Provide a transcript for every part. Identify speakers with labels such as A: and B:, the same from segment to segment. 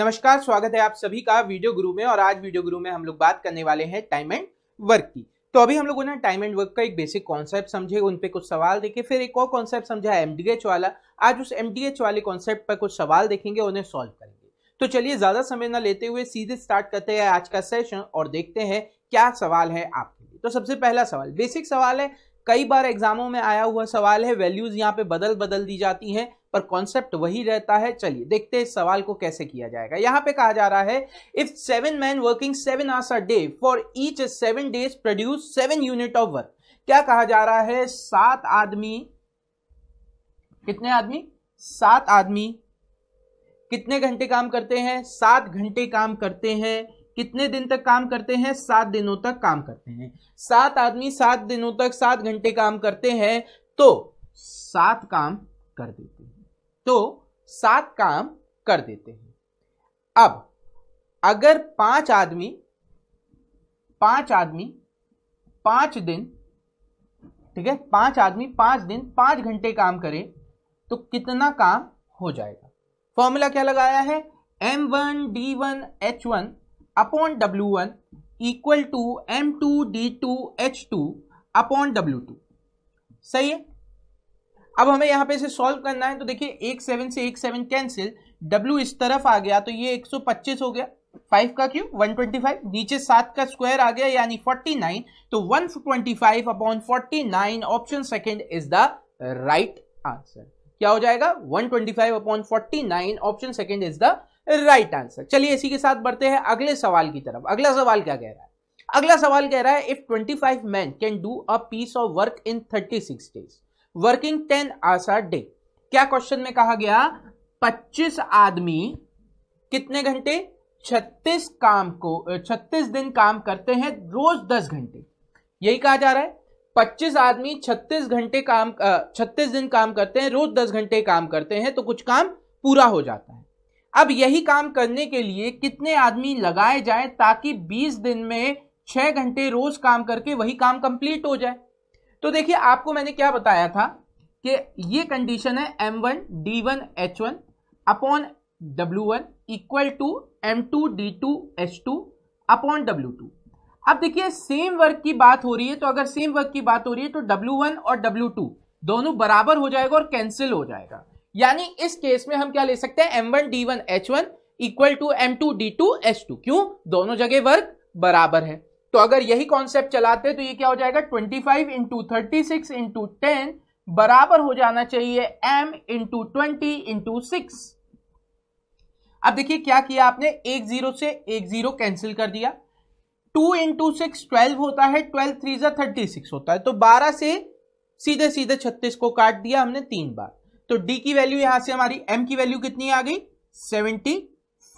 A: नमस्कार स्वागत है आप सभी का वीडियो गुरु में और आज वीडियो गुरु में हम लोग बात करने वाले हैं टाइम एंड वर्क की तो अभी हम लोगों ने टाइम एंड वर्क का एक बेसिक कॉन्सेप्ट समझे उन पे कुछ सवाल देखे फिर एक और कॉन्सेप्ट समझा एम वाला आज उस एम वाले कॉन्सेप्ट पर कुछ सवाल देखेंगे उन्हें सॉल्व करेंगे तो चलिए ज़्यादा समय ना लेते हुए सीधे स्टार्ट करते हैं आज का सेशन और देखते हैं क्या सवाल है आपके लिए तो सबसे पहला सवाल बेसिक सवाल है कई बार एग्जामों में आया हुआ सवाल है वैल्यूज़ यहाँ पे बदल बदल दी जाती हैं पर कॉन्सेप्ट वही रहता है चलिए देखते हैं सवाल को कैसे किया जाएगा यहां पे कहा जा रहा है if seven man working seven hours a day for each seven days produce seven unit of work क्या कहा जा रहा है सात आदमी कितने आदमी सात आदमी कितने घंटे काम करते हैं सात घंटे काम करते हैं कितने दिन तक काम करते हैं सात दिनों तक काम करते हैं सात आदमी सात दिनों तक सात घंटे काम करते हैं तो सात काम कर देते हैं तो सात काम कर देते हैं अब अगर पांच आदमी पांच आदमी पांच दिन ठीक है पांच आदमी पांच दिन पांच घंटे काम करे तो कितना काम हो जाएगा फॉर्मूला क्या लगाया है M one D one H one upon W one equal to M two D two H two upon W two सही है अब हमें यहाँ पे इसे सॉल्व करना है तो देखिए एक सेवन से एक सेवन कैंसिल डब्ल्यू इस तरफ आ गया तो ये 125 हो गया फाइव का ट्वेंटी 125 नीचे सात का स्क्वायर आ गया यानी 49 तो 125 upon 49 option second is the right answer क्या हो जाएगा 125 upon 49 option second is the right answer चलिए इसी के साथ बढ़ते हैं अगले सवाल की तरफ अगला सवाल क्या कह रहा है अगला सवाल कह रहा है if twenty five man can do a piece of work in six days working ten hours a day क्या क्वेश्चन में कहा गया 25 आदमी कितने घंटे 36 काम को 36 दिन काम करते हैं रोज 10 घंटे यही कहा जा रहा है 25 आदमी 36 घंटे काम 36 दिन काम करते हैं रोज 10 घंटे काम करते हैं तो कुछ काम पूरा हो जाता है अब यही काम करने के लिए कितने आदमी लगाए जाए ताकि 20 दिन में 6 घंटे रोज काम करके वही काम कंप्लीट हो जाए तो देखिए आपको मैंने क्या बताया था कि ये कंडीशन है M one D one H one upon W one equal to M two D two H two upon W two अब देखिए सेम वर्क की बात हो रही है तो अगर सेम वर्क की बात हो रही है तो डब्ल्यू वन और डब्ल्यू टू दोनों बराबर हो जाएगा और कैंसिल हो जाएगा यानी इस केस में हम क्या ले सकते हैं M one D one H one equal to M two D two H two क्यों दोनों जगह वर्क बराबर है तो अगर यही कॉन्सेप्ट चलाते हैं तो ये क्या हो जाएगा twenty five into thirty six into ten बराबर हो जाना चाहिए m into twenty into six अब देखिए क्या किया आपने एक जीरो से एक जीरो कैंसिल कर दिया टू इंटू सिक्स ट्वेल्व होता है ट्वेल्व थ्री जो थर्टी सिक्स होता है तो बारह से सीधे सीधे छत्तीस को काट दिया हमने तीन बार तो d की वैल्यू यहां से हमारी m की वैल्यू कितनी आ गई सेवेंटी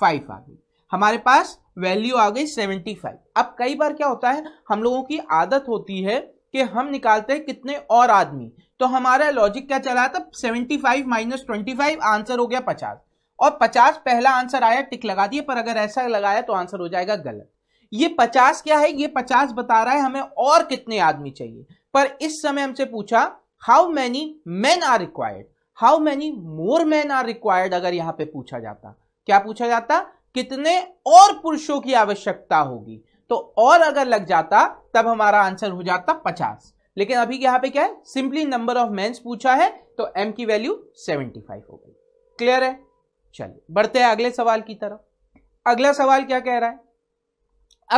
A: फाइव आ गई हमारे पास वैल्यू आ गई सेवेंटी फाइव अब कई बार क्या होता है हम लोगों की आदत होती है कि हम निकालते हैं कितने और आदमी तो हमारा लॉजिक क्या चला था seventy five minus twenty five answer हो गया पचास और पचास पहला आंसर आया टिक लगा दिए पर अगर ऐसा लगाया तो आंसर हो जाएगा गलत ये पचास क्या है ये पचास बता रहा है हमें और कितने आदमी चाहिए पर इस समय हमसे पूछा how many man are required how many more man are required अगर यहां पे पूछा जाता क्या पूछा जाता कितने और पुरुषों की आवश्यकता होगी तो और अगर लग जाता तब हमारा आंसर हो जाता पचास लेकिन अभी यहां पे क्या है सिंपली नंबर ऑफ मेंस पूछा है तो एम की वैल्यू सेवेंटी फाइव हो गई क्लियर है चलिए बढ़ते हैं अगले सवाल की तरफ अगला सवाल क्या कह रहा है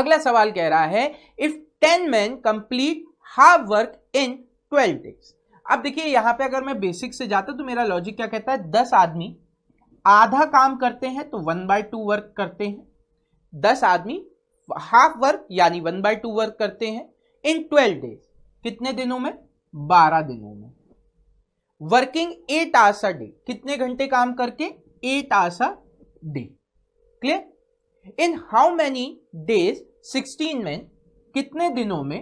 A: अगला सवाल कह रहा है if ten man complete half work in twelve days अब देखिए यहां पे अगर मैं बेसिक से जाता तो मेरा लॉजिक क्या कहता है दस आदमी आधा काम करते हैं तो वन बाय टू वर्क करते हैं दस आदमी हाफ वर्क यानी वन बाय टू वर्क करते हैं इन ट्वेल्व डेज कितने दिनों में बारह दिनों में working eight hours a day कितने घंटे काम करके eight hours a day clear in how many days sixteen में कितने दिनों में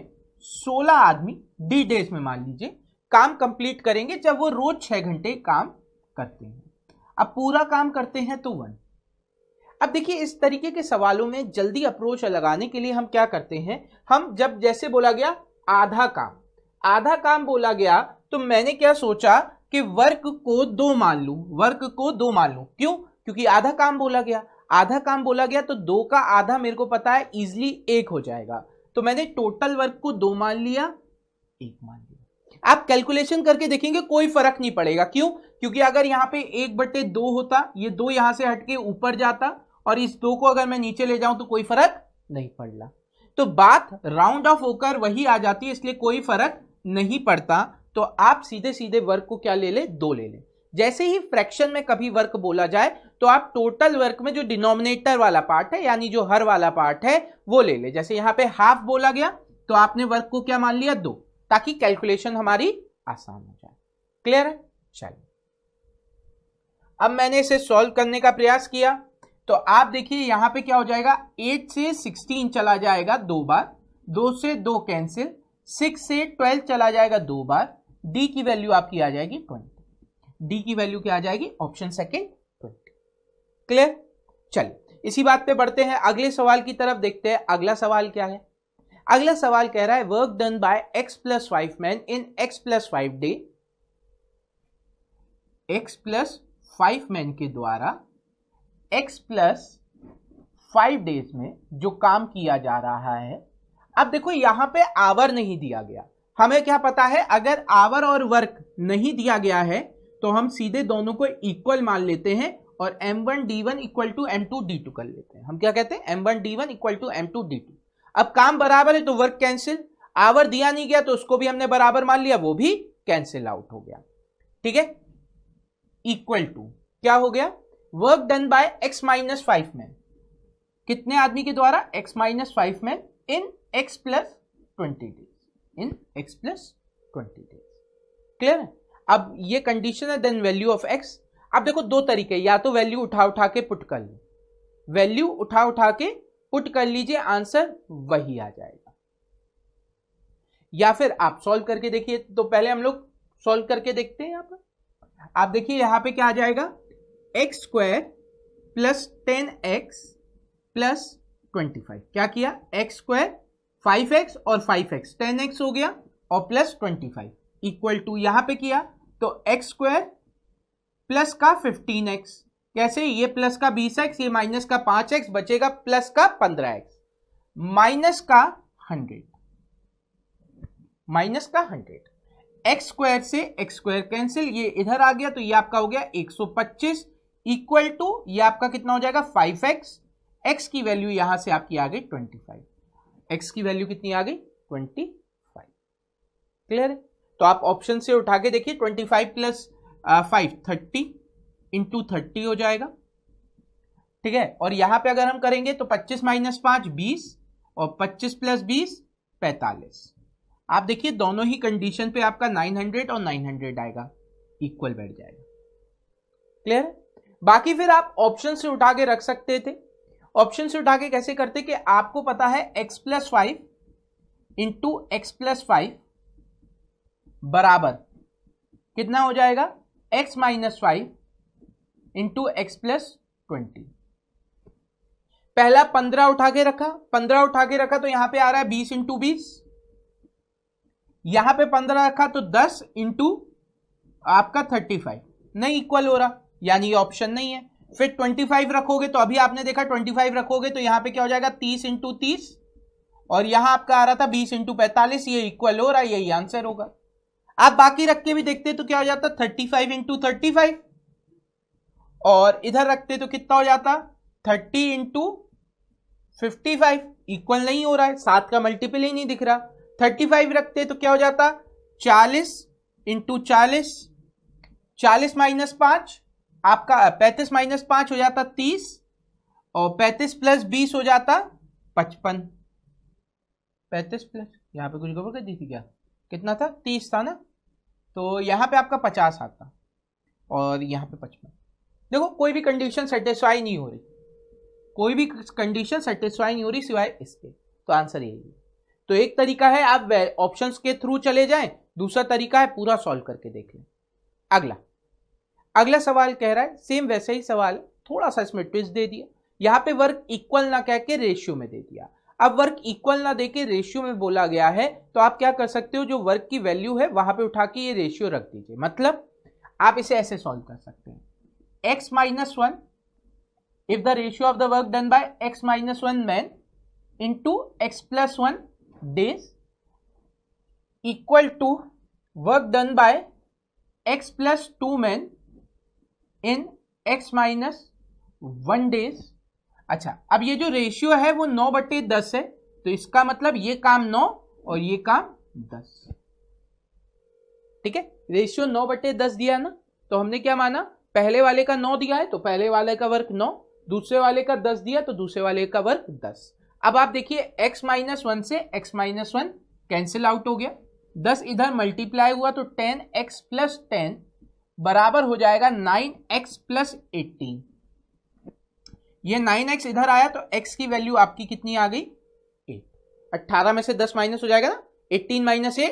A: सोलह आदमी डी डेज में मान लीजिए काम कंप्लीट करेंगे जब वो रोज छह घंटे काम करते हैं अब पूरा काम करते हैं तो वन अब देखिए इस तरीके के सवालों में जल्दी अप्रोच लगाने के लिए हम क्या करते हैं हम जब जैसे बोला गया आधा काम आधा काम बोला गया तो मैंने क्या सोचा कि वर्क को दो मान लू वर्क को दो मान लू क्यों क्योंकि आधा काम बोला गया आधा काम बोला गया तो दो का आधा मेरे को पता है इजिली एक हो जाएगा तो मैंने टोटल वर्क को दो मान लिया एक मान लिया आप कैलकुलेशन करके देखेंगे कोई फर्क नहीं पड़ेगा क्यों क्योंकि अगर यहाँ पे एक बटे दो होता ये दो यहां से हटके ऊपर जाता और इस दो को अगर मैं नीचे ले जाऊं तो कोई फर्क नहीं पड़ रहा तो बात राउंड ऑफ होकर वही आ जाती है इसलिए कोई फर्क नहीं पड़ता तो आप सीधे सीधे वर्क को क्या ले ले दो ले लें जैसे ही फ्रैक्शन में कभी वर्क बोला जाए तो आप टोटल वर्क में जो डिनोमिनेटर वाला पार्ट है यानी जो हर वाला पार्ट है वो ले ले जैसे यहां पे हाफ बोला गया तो आपने वर्क को क्या मान लिया दो ताकि कैलकुलेशन हमारी आसान हो जाए क्लियर है चलिए अब मैंने इसे सॉल्व करने का प्रयास किया तो आप देखिए यहां पे क्या हो जाएगा एट से सिक्सटीन चला जाएगा दो बार दो से दो कैंसिल सिक्स से ट्वेल्व चला जाएगा दो बार डी की वैल्यू आपकी आ जाएगी ट्वेंटी डी की वैल्यू क्या आ जाएगी ऑप्शन सेकेंड ट्वेंटी क्लियर चलिए इसी बात पे बढ़ते हैं अगले सवाल की तरफ देखते हैं अगला सवाल क्या है अगला सवाल कह रहा है work done by x plus five man in x plus five day x plus five man के द्वारा एक्स प्लस फाइव डेज में जो काम किया जा रहा है अब देखो यहां पे आवर नहीं दिया गया हमें क्या पता है अगर आवर और वर्क नहीं दिया गया है तो हम सीधे दोनों को इक्वल मान लेते हैं और m1 one D one equal to M two D two कर लेते हैं हम क्या कहते हैं m1 one D one equal to M two D two अब काम बराबर है तो वर्क कैंसिल आवर दिया नहीं गया तो उसको भी हमने बराबर मान लिया वो भी कैंसिल आउट हो गया ठीक है इक्वल टू क्या हो गया work done by x minus five में कितने आदमी के द्वारा x माइनस फाइव में in x plus twenty days in x plus twenty days clear है अब ये कंडीशन है देन वैल्यू ऑफ x अब देखो दो तरीके या तो वैल्यू उठा उठा के पुट कर लो वैल्यू उठा उठा के पुट कर लीजिए आंसर वही आ जाएगा या फिर आप सॉल्व करके देखिए तो पहले हम लोग सॉल्व करके देखते हैं यहां पर आप देखिए यहाँ पे क्या आ जाएगा x square plus ten x plus twenty five क्या किया एक्स स्क्वायर फाइव एक्स और फाइव एक्स टेन एक्स हो गया और plus twenty five equal to यहाँ पे किया तो एक्स स्क्वायर प्लस का फिफ्टीन एक्स कैसे ये प्लस का बीस एक्स ये माइनस का पांच एक्स बचेगा प्लस का पंद्रह एक्स माइनस का हंड्रेड माइनस का हंड्रेड एक्स स्क्वायर से एक्स स्क्वायर कैंसिल ये इधर आ गया तो ये आपका हो गया 125 इक्वल टू ये आपका कितना हो जाएगा 5x x की वैल्यू यहां से आपकी आ गई 25 x की वैल्यू कितनी आ गई 25 क्लियर है तो आप ऑप्शन से उठा के देखिए 25 five plus five thirty into thirty हो जाएगा ठीक है और यहां पे अगर हम करेंगे तो 25 माइनस पांच बीस और 25 प्लस बीस पैंतालीस आप देखिए दोनों ही कंडीशन पे आपका 900 और 900 आएगा इक्वल बैठ जाएगा क्लियर बाकी फिर आप ऑप्शन से उठा के रख सकते थे ऑप्शन से उठा के कैसे करते कि आपको पता है x plus five into x plus five बराबर कितना हो जाएगा x minus five into x plus twenty पहला पंद्रह उठा के रखा पंद्रह उठा के रखा तो यहां पे आ रहा है बीस इंटू बीस यहां पे पंद्रह रखा तो दस इंटू आपका थर्टी फाइव नहीं इक्वल हो रहा यानी ये ऑप्शन नहीं है फिर ट्वेंटी फाइव रखोगे तो अभी आपने देखा ट्वेंटी फाइव रखोगे तो यहां पे क्या हो जाएगा तीस इंटू तीस और यहां आपका आ रहा था बीस इंटू पैंतालीस ये इक्वल हो रहा है यही आंसर होगा आप बाकी रख के भी देखते तो क्या हो जाता thirty five into thirty five और इधर रखते तो कितना हो जाता thirty into fifty five equal नहीं हो रहा है सात का मल्टीपल ही नहीं दिख रहा थर्टी फाइव रखते तो क्या हो जाता चालीस इंटू चालीस चालीस माइनस पांच आपका पैंतीस माइनस पांच हो जाता तीस और पैंतीस प्लस बीस हो जाता पचपन पैंतीस प्लस यहाँ पे कुछ गबर कर दी थी क्या कितना था तीस था ना तो यहाँ पे आपका पचास आता और यहाँ पे पचपन देखो कोई भी कंडीशन सेटिस्फाई नहीं हो रही कोई भी कंडीशन सेटिस्फाई नहीं हो रही सिवाय इसके तो आंसर यही है तो एक तरीका है आप ऑप्शंस के थ्रू चले जाएं दूसरा तरीका है पूरा सॉल्व करके देख लें अगला अगला सवाल कह रहा है सेम वैसे ही सवाल थोड़ा सा इसमें ट्विस्ट दे दिया यहां पे वर्क इक्वल ना कह के रेशियो में दे दिया अब वर्क इक्वल ना दे के रेशियो में बोला गया है तो आप क्या कर सकते हो जो वर्क की वैल्यू है वहां पे उठा के ये रेशियो रख दीजिए मतलब आप इसे ऐसे सॉल्व कर सकते हैं x minus one if the ratio of the work done by x minus one man into x plus one days equal to work done by x plus two man in x minus one days अच्छा अब ये जो ratio है वो नौ बटे दस है तो इसका मतलब ये काम नौ और ये काम दस ठीक है रेशियो नौ बटे दस दिया ना तो हमने क्या माना पहले वाले का नौ दिया है तो पहले वाले का वर्क नौ दूसरे वाले का दस दिया तो दूसरे वाले का वर्क दस अब आप देखिए x माइनस वन से x minus one cancel out हो गया दस इधर मल्टीप्लाई हुआ तो टेन एक्स प्लस टेन बराबर हो जाएगा नाइन एक्स प्लस एटीन ये नाइन एक्स इधर आया तो x की वैल्यू आपकी कितनी आ गई एट अट्ठारह में से दस माइनस हो जाएगा ना eighteen minus a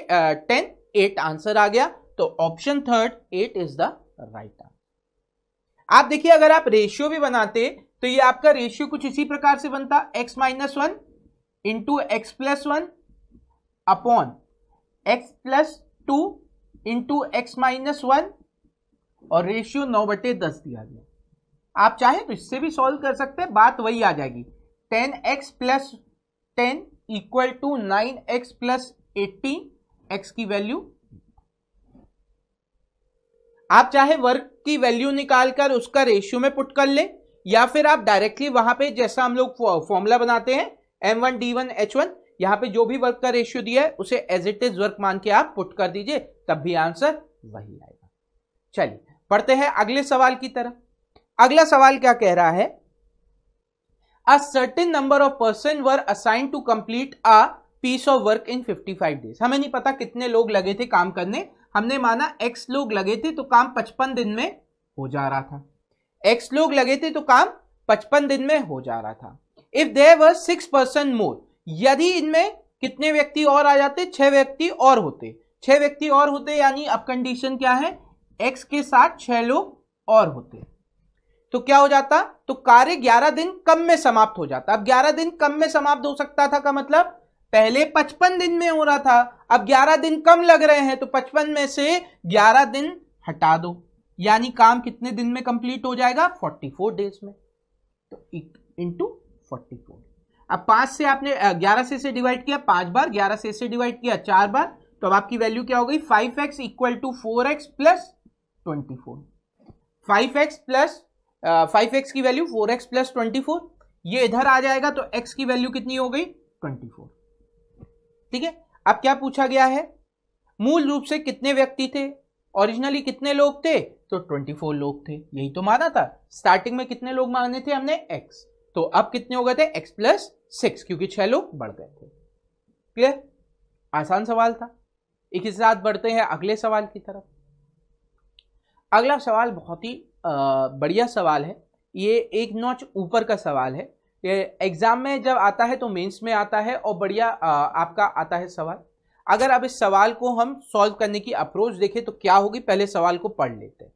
A: ten eight answer आ गया तो option third eight is the right answer आप देखिए अगर आप रेशियो भी बनाते तो ये आपका रेशियो कुछ इसी प्रकार से बनता x minus one into x plus one upon x plus two into x minus one और रेशियो नौ बटे दस दिया गया आप चाहे तो इससे भी सॉल्व कर सकते हैं बात वही आ जाएगी ten x plus ten equal to nine x plus eighteen x की वैल्यू आप चाहे वर्क की वैल्यू निकालकर उसका रेशियो में पुट कर ले या फिर आप डायरेक्टली वहां पे जैसा हम लोग फॉर्मूला बनाते हैं M one D one H one यहां पे जो भी वर्क का रेशियो दिया है उसे एज इट इज वर्क मान के आप पुट कर दीजिए तब भी आंसर वही आएगा चलिए पढ़ते हैं अगले सवाल की तरफ अगला सवाल क्या कह रहा है a certain number of person were assign to complete a piece of work in 55 days हमें नहीं पता कितने लोग लगे थे काम करने हमने माना एक्स लोग लगे थे तो काम 55 दिन में हो जा रहा था एक्स लोग लगे थे तो काम पचपन दिन में हो जा रहा था if there were six person more यदि इनमें कितने व्यक्ति और आ जाते छह व्यक्ति और होते छह व्यक्ति और होते यानी अब कंडीशन क्या है एक्स के साथ छह लोग और होते तो क्या हो जाता तो कार्य ग्यारह दिन कम में समाप्त हो जाता अब ग्यारह दिन कम में समाप्त हो सकता था का मतलब पहले पचपन दिन में हो रहा था अब ग्यारह दिन कम लग रहे हैं तो पचपन में से ग्यारह दिन हटा दो यानी काम कितने दिन में कंप्लीट हो जाएगा 44 डेज में तो इंटू फोर्टी अब पांच से आपने ग्यारह से से डिवाइड किया पांच बार ग्यारह से से डिवाइड किया चार बार तो अब आपकी वैल्यू क्या हो गई five x equal to four x plus twenty four five x plus five x की value four x plus twenty four ये इधर आ जाएगा तो एक्स की वैल्यू कितनी हो गई ट्वेंटी फोर ठीक है अब क्या पूछा गया है मूल रूप से कितने व्यक्ति थे ओरिजिनली कितने लोग थे तो 24 लोग थे यही तो माना था स्टार्टिंग में कितने लोग मांगने थे हमने x तो अब कितने हो गए थे x प्लस सिक्स क्योंकि छह लोग बढ़ गए थे क्लियर आसान सवाल था एक ही साथ बढ़ते हैं अगले सवाल की तरफ अगला सवाल बहुत ही बढ़िया सवाल है ये एक नोच ऊपर का सवाल है एग्जाम में जब आता है तो मेंस में आता है और बढ़िया आपका आता है सवाल अगर अब इस सवाल को हम सॉल्व करने की अप्रोच देखें तो क्या होगी पहले सवाल को पढ़ लेते हैं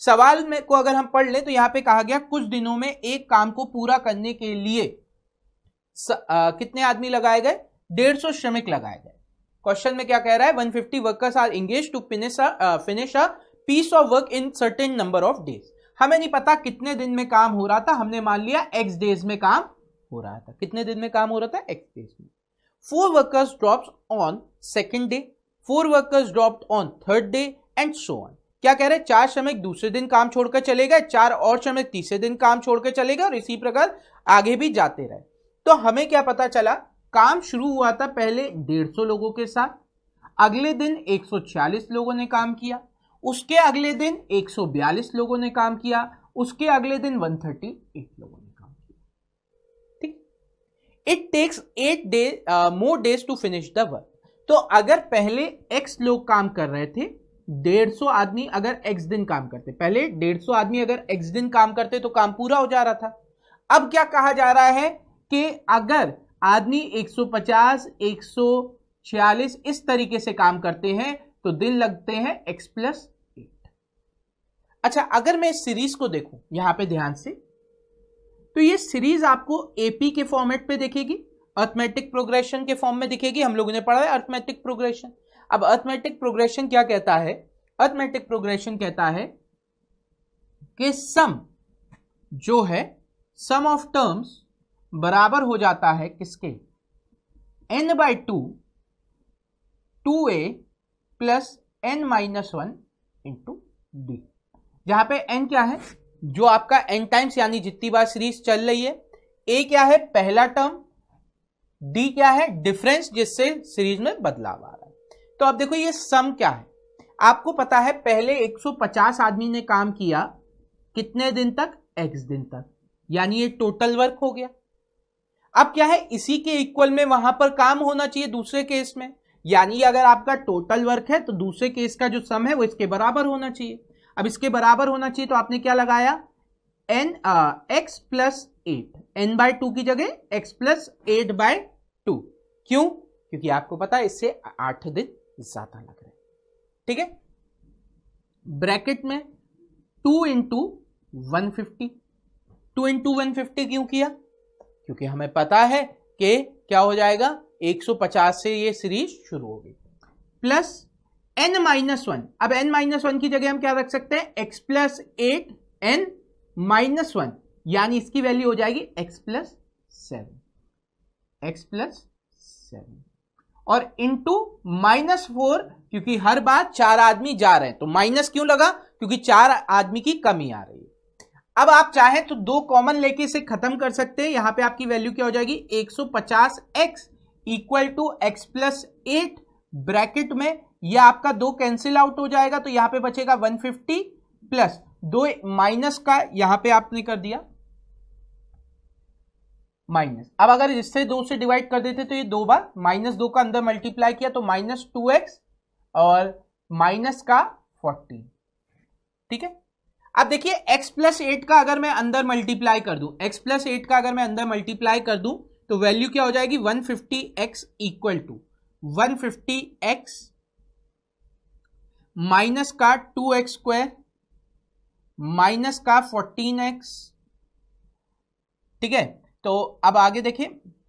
A: सवाल में को अगर हम पढ़ लें तो यहां पे कहा गया कुछ दिनों में एक काम को पूरा करने के लिए स, आ, कितने आदमी लगाए गए डेढ़ सौ श्रमिक लगाए गए क्वेश्चन में क्या कह रहा है fifty workers are engage to finish finish a piece of work in certain number of days हमें नहीं पता कितने दिन में काम हो रहा था हमने मान लिया एक्स डेज में काम हो रहा था कितने दिन में काम हो रहा था एक्स डेज में four workers drops on second day four workers dropped on third day and so on क्या कह रहे हैं चार श्रमिक दूसरे दिन काम छोड़कर चले गए चार और श्रमिक तीसरे दिन काम छोड़कर चले गए और इसी प्रकार आगे भी जाते रहे तो हमें क्या पता चला काम शुरू हुआ था पहले 150 लोगों के साथ अगले दिन 146 लोगों ने काम किया उसके अगले दिन 142 लोगों ने काम किया उसके अगले दिन 138 लोगों ने काम किया ठीक it takes eight day more days to finish the work तो अगर पहले एक्स लोग काम कर रहे थे डेढ़ सौ आदमी अगर एक्स दिन काम करते पहले डेढ़ सौ आदमी अगर एक्स दिन काम करते तो काम पूरा हो जा रहा था अब क्या कहा जा रहा है कि अगर आदमी 150, 146 इस तरीके से काम करते हैं तो दिन लगते हैं एक्स प्लस एट अच्छा अगर मैं इस सीरीज को देखूं यहां पे ध्यान से तो ये सीरीज आपको एपी के फॉर्मेट पे देखेगी अर्थमेटिक प्रोग्रेशन के फॉर्म में दिखेगी हम लोगों ने पढ़ा है अर्थमेटिक प्रोग्रेशन अब अर्थमेटिक प्रोग्रेशन क्या कहता है अर्थमेटिक प्रोग्रेशन कहता है कि सम जो है सम ऑफ टर्म्स बराबर हो जाता है किसके n by two two a plus n minus one into d जहां पे एन क्या है जो आपका एन टाइम्स यानी जितनी बार सीरीज चल रही है ए क्या है पहला टर्म डी क्या है डिफरेंस जिससे सीरीज में बदलाव आ रहा है तो अब देखो ये सम क्या है आपको पता है पहले 150 आदमी ने काम किया कितने दिन तक एक्स दिन तक यानी ये टोटल वर्क हो गया अब क्या है इसी के इक्वल में वहां पर काम होना चाहिए दूसरे केस में यानी अगर आपका टोटल वर्क है तो दूसरे केस का जो सम है वो इसके बराबर होना चाहिए अब इसके बराबर होना चाहिए तो आपने क्या लगाया n x plus eight n by two की जगह x plus eight by two क्यों क्योंकि आपको पता है इससे आठ दिन ज्यादा लग रहे ठीक है ब्रैकेट में two into one fifty two into one fifty क्यों किया क्योंकि हमें पता है कि क्या हो जाएगा 150 से ये सीरीज शुरू होगी प्लस एन माइनस वन अब एन माइनस वन की जगह हम क्या रख सकते हैं x plus eight n minus one यानी इसकी वैल्यू हो जाएगी x plus seven x plus seven और इंटू माइनस फोर क्योंकि हर बार चार आदमी जा रहे हैं तो माइनस क्यों लगा क्योंकि चार आदमी की कमी आ रही है अब आप चाहें तो दो कॉमन लेके इसे खत्म कर सकते हैं यहां पे आपकी वैल्यू क्या हो जाएगी पचास x equal to x plus eight bracket में ये आपका दो कैंसिल आउट हो जाएगा तो यहां पे बचेगा 150 प्लस दो माइनस का यहां पे आपने कर दिया माइनस अब अगर इससे दो से डिवाइड कर देते तो ये दो बार माइनस दो का अंदर मल्टीप्लाई किया तो माइनस टू एक्स और माइनस का फोर्टीन ठीक है अब देखिए x प्लस एट का अगर मैं अंदर मल्टीप्लाई कर दू x प्लस एट का अगर मैं अंदर मल्टीप्लाई कर दू तो वैल्यू क्या हो जाएगी 150x fifty x equal to one fifty x minus का टू एक्स स्क्वायर माइनस का फोर्टीन एक्स ठीक है तो अब आगे देखें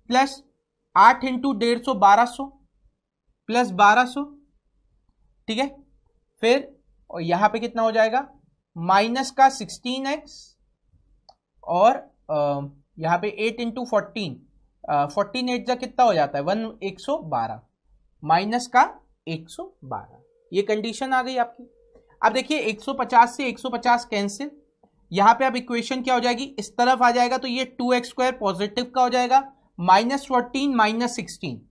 A: प्लस आठ इंटू डेढ़ सौ बारह सौ प्लस बारह सौ ठीक है फिर और यहाँ पे कितना हो जाएगा माइनस का सिक्सटीन एक्स और यहाँ पे eight into fourteen fourteen eight जा कितना हो जाता है वन एक सौ बारह माइनस का एक सौ बारह ये कंडीशन आ गई आपकी अब देखिए एक सौ पचास से एक सौ पचास कैंसिल यहां पे अब इक्वेशन क्या हो जाएगी इस तरफ आ जाएगा तो ये टू एक्स स्क्वायर पॉजिटिव का हो जाएगा minus fourteen minus sixteen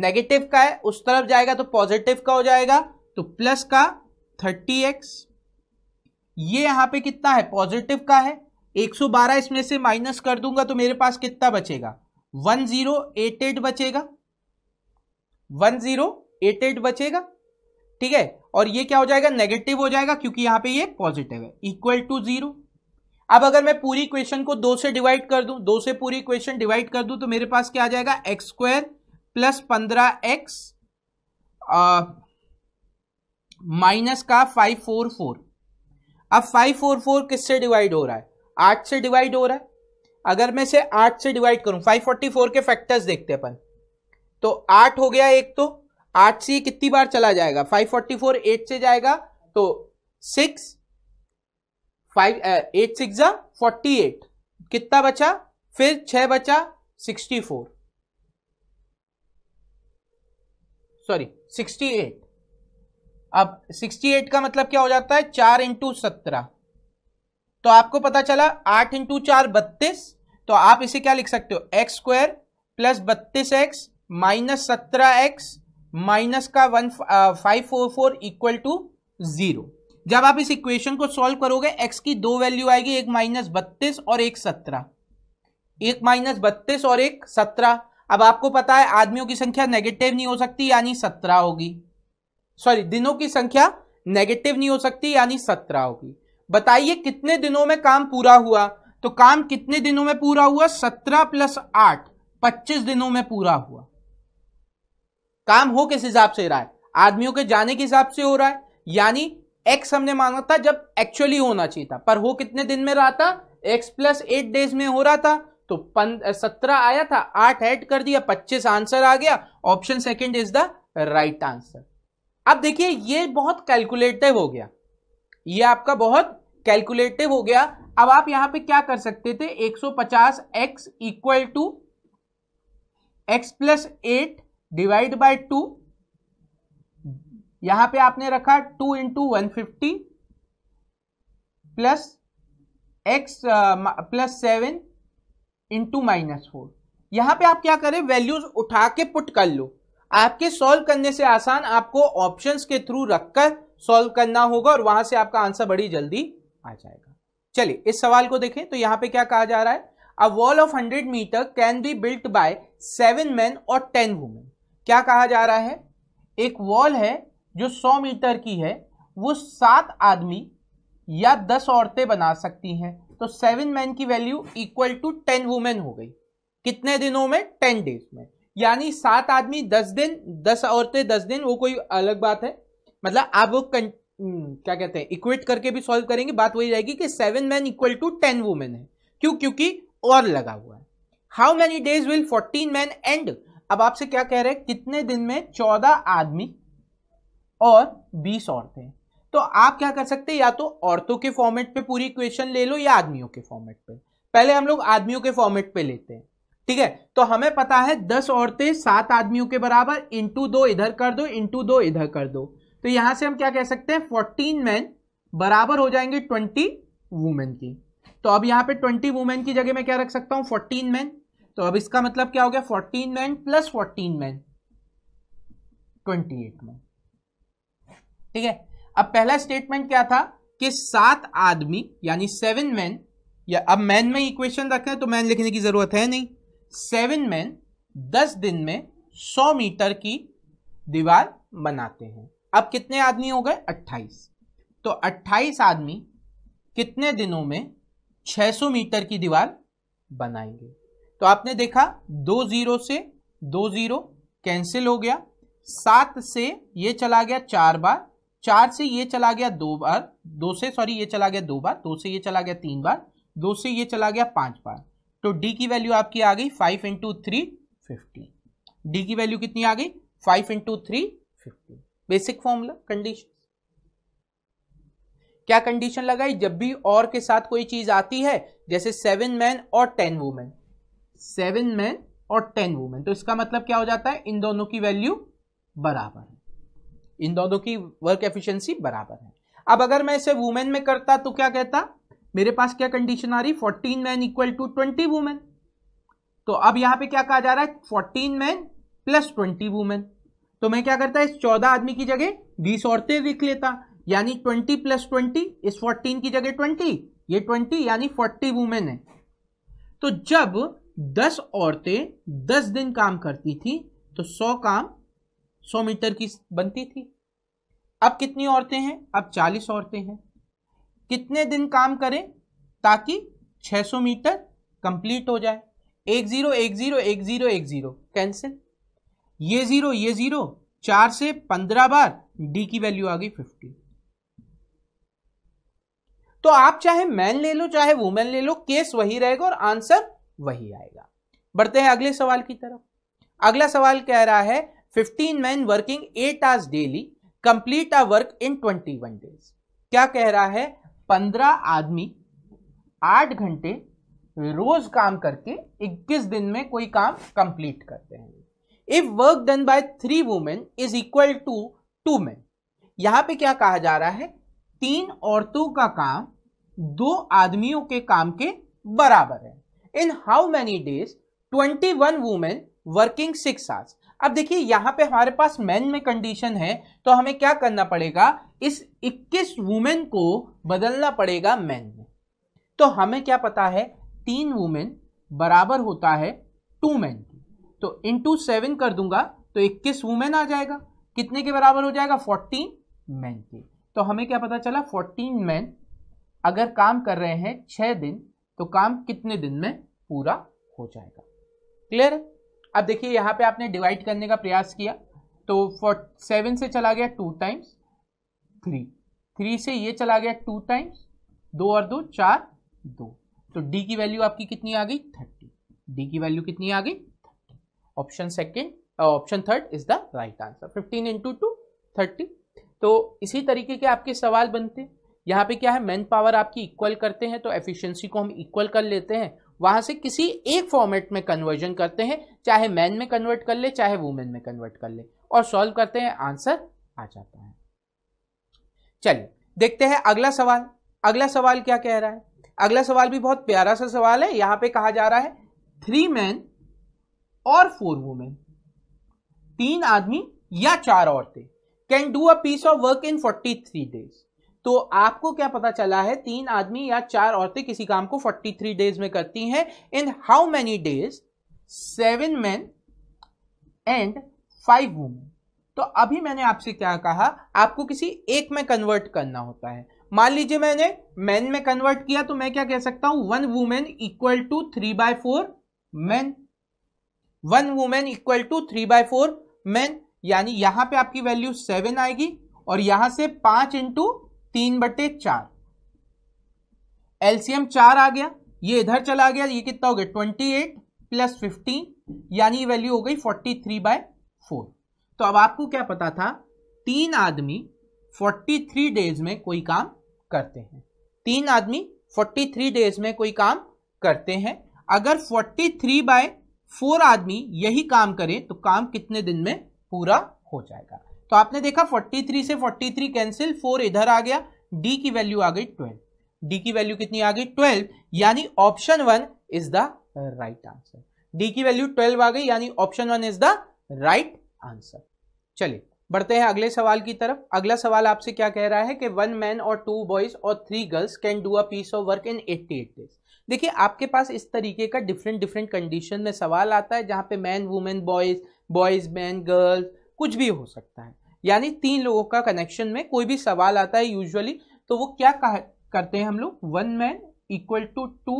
A: negative का है उस तरफ जाएगा तो पॉजिटिव का हो जाएगा तो प्लस का थर्टी एक्स ये यहां पे कितना है पॉजिटिव का है 112 इसमें से माइनस कर दूंगा तो मेरे पास कितना बचेगा 1088 बचेगा 1088 बचेगा ठीक है और ये क्या हो जाएगा नेगेटिव हो जाएगा क्योंकि यहां पे ये पॉजिटिव है इक्वल टू जीरो अब अगर मैं पूरी क्वेश्चन को दो से डिवाइड कर दूं दो से पूरी क्वेश्चन डिवाइड कर दूं तो मेरे पास क्या आ जाएगा एक्स स्क्वायर प्लस पंद्रह एक्स माइनस का फाइव फोर फोर अब फाइव फोर फोर किससे डिवाइड हो रहा है आठ से डिवाइड हो रहा है अगर मैं इसे आठ से डिवाइड करूं फाइव फोर्टी फोर के फैक्टर्स देखते अपन तो आठ हो गया एक तो आठ से कितनी बार चला जाएगा फाइव फोर्टी फोर एट से जाएगा तो सिक्स फाइव एट सिक्स जा फोर्टी एट कितना बचा फिर छह बचा sixty four sorry sixty eight अब सिक्सटी एट का मतलब क्या हो जाता है चार इंटू सत्रह तो आपको पता चला आठ इंटू चार बत्तीस तो आप इसे क्या लिख सकते हो एक्स स्क्वायर प्लस बत्तीस एक्स माइनस सत्रह एक्स माइनस का one five four four equal to zero जब आप इस इक्वेशन को सॉल्व करोगे एक्स की दो वैल्यू आएगी एक माइनस बत्तीस और एक सत्रह एक माइनस बत्तीस और एक सत्रह अब आपको पता है आदमियों की संख्या नेगेटिव नहीं हो सकती यानी सत्रह होगी सॉरी दिनों की संख्या नेगेटिव नहीं हो सकती यानी सत्रह होगी बताइए कितने दिनों में काम पूरा हुआ तो काम कितने दिनों में पूरा हुआ सत्रह प्लस आठ पच्चीस दिनों में पूरा हुआ काम हो किस हिसाब से रहा है आदमियों के जाने के हिसाब से हो रहा है यानी एक्स हमने मांगा था जब एक्चुअली होना चाहिए था पर हो कितने दिन में रहा था एक्स प्लस एट डेज में हो रहा था तो सत्रह आया था आठ ऐड कर दिया पच्चीस आंसर आ गया option second is the right answer अब देखिए ये बहुत कैलकुलेटिव हो गया ये आपका बहुत कैलकुलेटिव हो गया अब आप यहां पे क्या कर सकते थे 150 x equal to x plus eight divide by two यहां पे आपने रखा two into one fifty plus x plus seven into minus four यहां पे आप क्या करें वैल्यूज उठा के पुट कर लो आपके सॉल्व करने से आसान आपको ऑप्शंस के थ्रू रखकर सॉल्व करना होगा और वहां से आपका आंसर बड़ी जल्दी आ जाएगा चलिए इस सवाल को देखें तो यहां पे क्या कहा जा रहा है a wall of hundred metre can be built by seven man और टेन वुमेन क्या कहा जा रहा है एक वॉल है जो सौ मीटर की है वो सात आदमी या दस औरतें बना सकती हैं तो सेवन मैन की value equal to ten women हो गई कितने दिनों में टेन डेज में यानी सात आदमी दस दिन दस औरतें दस दिन वो कोई अलग बात है मतलब आप वो कं... हम्म, क्या कहते हैं इक्वेट करके भी सॉल्व करेंगे बात वही रहेगी कि seven man equal to ten women है क्यों क्योंकि और लगा हुआ है how many days will fourteen man and अब आपसे क्या कह रहे हैं कितने दिन में चौदह आदमी और बीस औरतें तो आप क्या कर सकते हैं या तो औरतों के फॉर्मेट पे पूरी इक्वेशन ले लो या आदमियों के फॉर्मेट पे पहले हम लोग आदमियों के फॉर्मेट पे लेते हैं ठीक है तो हमें पता है दस औरतें सात आदमियों के बराबर इंटू दो इधर कर दो इंटू दो इधर कर दो तो यहां से हम क्या कह सकते हैं फोर्टीन मैन बराबर हो जाएंगे ट्वेंटी वुमेन की तो अब यहां पे ट्वेंटी वुमेन की जगह मैं क्या रख सकता हूं फोर्टीन मैन तो अब इसका मतलब क्या हो गया fourteen man plus fourteen man twenty eight man ठीक है अब पहला स्टेटमेंट क्या था कि सात आदमी यानी सेवन मैन या अब मैन में इक्वेशन रखें तो मैन लिखने की जरूरत है नहीं सेवन मैन दस दिन में सौ मीटर की दीवार बनाते हैं अब कितने आदमी हो गए अट्ठाईस तो अट्ठाईस आदमी कितने दिनों में छह सौ मीटर की दीवार बनाएंगे तो आपने देखा दो जीरो से दो जीरो कैंसिल हो गया सात से ये चला गया चार बार चार से ये चला गया दो बार दो से सॉरी ये चला गया दो बार दो से ये चला गया तीन बार दो से ये चला गया पांच बार तो डी की वैल्यू आपकी आ गई five into three fifty D की वैल्यू कितनी आ गई five into three fifty basic formula condition क्या कंडीशन लगाई जब भी और के साथ कोई चीज आती है जैसे सेवन मैन और टेन वुमेन सेवन मैन और टेन वुमेन तो इसका मतलब क्या हो जाता है इन दोनों की वैल्यू बराबर इन दोनों की वर्क एफिशिएंसी बराबर है अब अगर मैं इसे वुमेन में करता तो क्या कहता मेरे पास क्या कंडीशन आ रही fourteen man equal to twenty women तो अब यहां पे क्या कहा जा रहा है fourteen man plus twenty women तो मैं क्या करता इस चौदह आदमी की जगह बीस औरतें लिख लेता यानी ट्वेंटी प्लस ट्वेंटी इस फोर्टीन की जगह ट्वेंटी ये ट्वेंटी यानी फोर्टी वुमेन है तो जब दस औरतें दस दिन काम करती थी तो सौ काम सौ मीटर की बनती थी अब कितनी औरतें हैं अब चालीस औरतें हैं कितने दिन काम करें ताकि सौ मीटर कंप्लीट हो जाए एक जीरो एक जीरो एक जीरो एक जीरो कैंसिल ये जीरो ये जीरो चार से पंद्रह बार डी की वैल्यू आ गई फिफ्टी तो आप चाहे मैन ले लो चाहे वुमेन ले लो केस वही रहेगा और आंसर वही आएगा बढ़ते हैं अगले सवाल की तरफ अगला सवाल कह रहा है 15 men working 8 hours daily complete a work in 21 days क्या कह रहा है 15 आदमी 8 घंटे रोज काम करके 21 दिन में कोई काम कंप्लीट करते हैं if work done by three women is equal to two man यहां पे क्या कहा जा रहा है तीन औरतों का काम दो आदमियों के काम के बराबर है in how many days twenty one women working six hours अब देखिए यहाँ पे हमारे पास मैन में कंडीशन है तो हमें क्या करना पड़ेगा इस 21 वुमेन को बदलना पड़ेगा मैन में तो हमें क्या पता है तीन वुमेन बराबर होता है टू मैन की तो इन सेवन कर दूंगा तो 21 वुमेन आ जाएगा कितने के बराबर हो जाएगा 14 मैन के तो हमें क्या पता चला 14 मैन अगर काम कर रहे हैं छह दिन तो काम कितने दिन में पूरा हो जाएगा क्लियर है अब देखिए यहाँ पे आपने डिवाइड करने का प्रयास किया तो फॉर सेवन से चला गया टू टाइम्स थ्री थ्री से ये चला गया टू टाइम्स दो और दो चार दो तो डी की वैल्यू आपकी कितनी आ गई थर्टी डी की वैल्यू कितनी आ गई thirty option second option third is the right answer fifteen into two thirty तो इसी तरीके के आपके सवाल बनते हैं यहाँ पे क्या है मैन पावर आपकी इक्वल करते हैं तो एफिशिएंसी को हम इक्वल कर लेते हैं वहां से किसी एक फॉर्मेट में कन्वर्जन करते हैं चाहे मैन में कन्वर्ट कर ले चाहे वुमेन में कन्वर्ट कर ले और सॉल्व करते हैं आंसर आ जाता है चलिए देखते हैं अगला सवाल अगला सवाल क्या कह रहा है अगला सवाल भी बहुत प्यारा सा सवाल है यहां पे कहा जा रहा है थ्री मैन और फोर वुमेन तीन आदमी या चार औरतें can do a piece of work in forty three days तो आपको क्या पता चला है तीन आदमी या चार औरतें किसी काम को 43 डेज में करती हैं in how many days seven man and five women तो अभी मैंने आपसे क्या कहा आपको किसी एक में कन्वर्ट करना होता है मान लीजिए मैंने मैन में कन्वर्ट किया तो मैं क्या कह सकता हूं one women equal to three by four man one women equal to three by four man यानी यहां पे आपकी वैल्यू सेवन आएगी और यहां से पांच इंटू तीन बटे चार एलसीएम चार आ गया ये इधर चला गया ये कितना हो गया ट्वेंटी एट प्लस फिफ्टीन यानी वैल्यू हो गई फोर्टी थ्री बाय फोर तो अब आपको क्या पता था तीन आदमी फोर्टी थ्री डेज में कोई काम करते हैं तीन आदमी फोर्टी थ्री डेज में कोई काम करते हैं अगर फोर्टी थ्री बाय फोर आदमी यही काम करें तो काम कितने दिन में पूरा हो जाएगा तो आपने देखा 43 से 43 कैंसिल फोर इधर आ गया डी की वैल्यू आ गई 12 डी की वैल्यू कितनी आ गई 12 यानी option one is the right answer D की वैल्यू 12 आ गई यानी option one is the right answer चलिए बढ़ते हैं अगले सवाल की तरफ अगला सवाल आपसे क्या कह रहा है कि वन मैन और टू बॉयज और three girls can do a piece of work in 88 days देखिए आपके पास इस तरीके का डिफरेंट डिफरेंट कंडीशन में सवाल आता है जहाँ पे man women boys boys man girls कुछ भी हो सकता है यानी तीन लोगों का कनेक्शन में कोई भी सवाल आता है यूजुअली तो वो क्या करते हैं हम लोग one man equal to two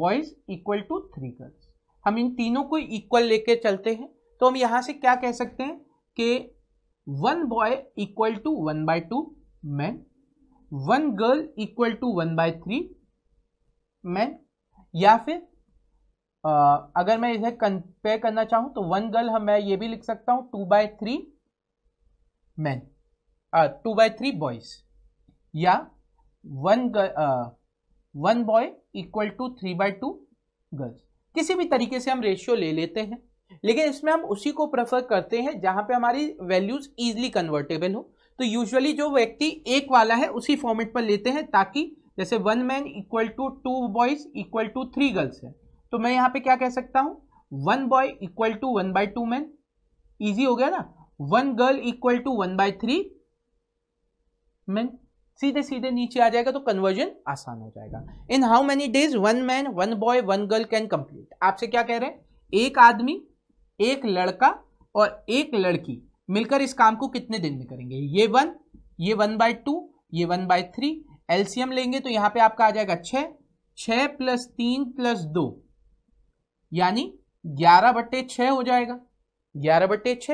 A: boys equal to three girls हम इन तीनों को इक्वल लेके चलते हैं तो हम यहां से क्या कह सकते हैं कि one boy equal to one by two man one girl equal to one by three man या फिर अगर मैं इसे कंपेयर करना चाहूं तो वन गर्ल हम मैं ये भी लिख सकता हूं two by three man two by three boys या one girl one boy equal to three by two girls किसी भी तरीके से हम रेशियो ले लेते हैं लेकिन इसमें हम उसी को प्रेफर करते हैं जहां पे हमारी वैल्यूज इजिली कन्वर्टेबल हो तो यूजुअली जो व्यक्ति एक वाला है उसी फॉर्मेट पर लेते हैं ताकि जैसे one man equal to two boys equal to three girls है तो मैं यहां पे क्या कह सकता हूं one boy equal to one by two man easy हो गया ना one girl equal to one by three man सीधे सीधे नीचे आ जाएगा तो कन्वर्जन आसान हो जाएगा in how many days one man one boy one girl can complete आपसे क्या कह रहे हैं एक आदमी एक लड़का और एक लड़की मिलकर इस काम को कितने दिन में करेंगे ये वन ये वन बाय टू ये वन बाय थ्री एलसीएम लेंगे तो यहां पे आपका आ जाएगा छ छ प्लस तीन प्लस दो यानी ग्यारह बट्टे छ हो जाएगा ग्यारह बट्टे छ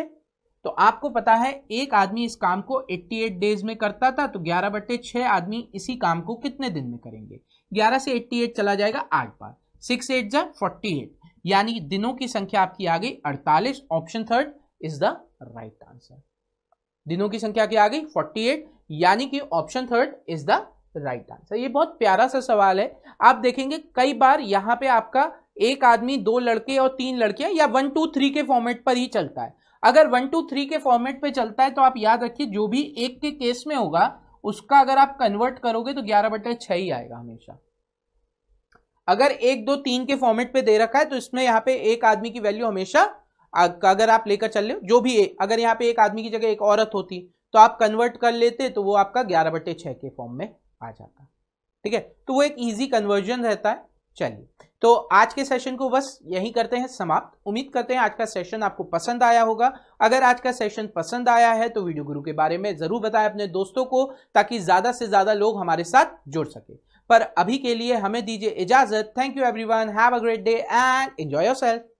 A: तो आपको पता है एक आदमी इस काम को 88 डेज में करता था तो 11 बट्टे छह आदमी इसी काम को कितने दिन में करेंगे 11 से 88 चला जाएगा आठ बार सिक्स एट जा फोर्टी यानी दिनों की संख्या आपकी आ गई 48 option third is the right answer दिनों की संख्या क्या आ गई 48 यानी कि option third is the right answer ये बहुत प्यारा सा सवाल है आप देखेंगे कई बार यहाँ पे आपका एक आदमी दो लड़के और तीन लड़कियां या वन टू थ्री के फॉर्मेट पर ही चलता है अगर वन टू थ्री के फॉर्मेट पे चलता है तो आप याद रखिए जो भी एक के केस में होगा उसका अगर आप कन्वर्ट करोगे तो ग्यारह बटे छ ही आएगा हमेशा अगर एक दो तीन के फॉर्मेट पे दे रखा है तो इसमें यहाँ पे एक आदमी की वैल्यू हमेशा अगर आप लेकर चल रहे हो जो भी ए, अगर यहाँ पे एक आदमी की जगह एक औरत होती तो आप कन्वर्ट कर लेते तो वो आपका ग्यारह बटे छह के फॉर्म में आ जाता ठीक है तो वो एक ईजी कन्वर्जन रहता है चलिए तो आज के सेशन को बस यही करते हैं समाप्त उम्मीद करते हैं आज का सेशन आपको पसंद आया होगा अगर आज का सेशन पसंद आया है तो वीडियो गुरु के बारे में ज़रूर बताएं अपने दोस्तों को ताकि ज़्यादा से ज़्यादा लोग हमारे साथ जुड़ सके पर अभी के लिए हमें दीजिए इजाज़त thank you everyone have a great day and enjoy your self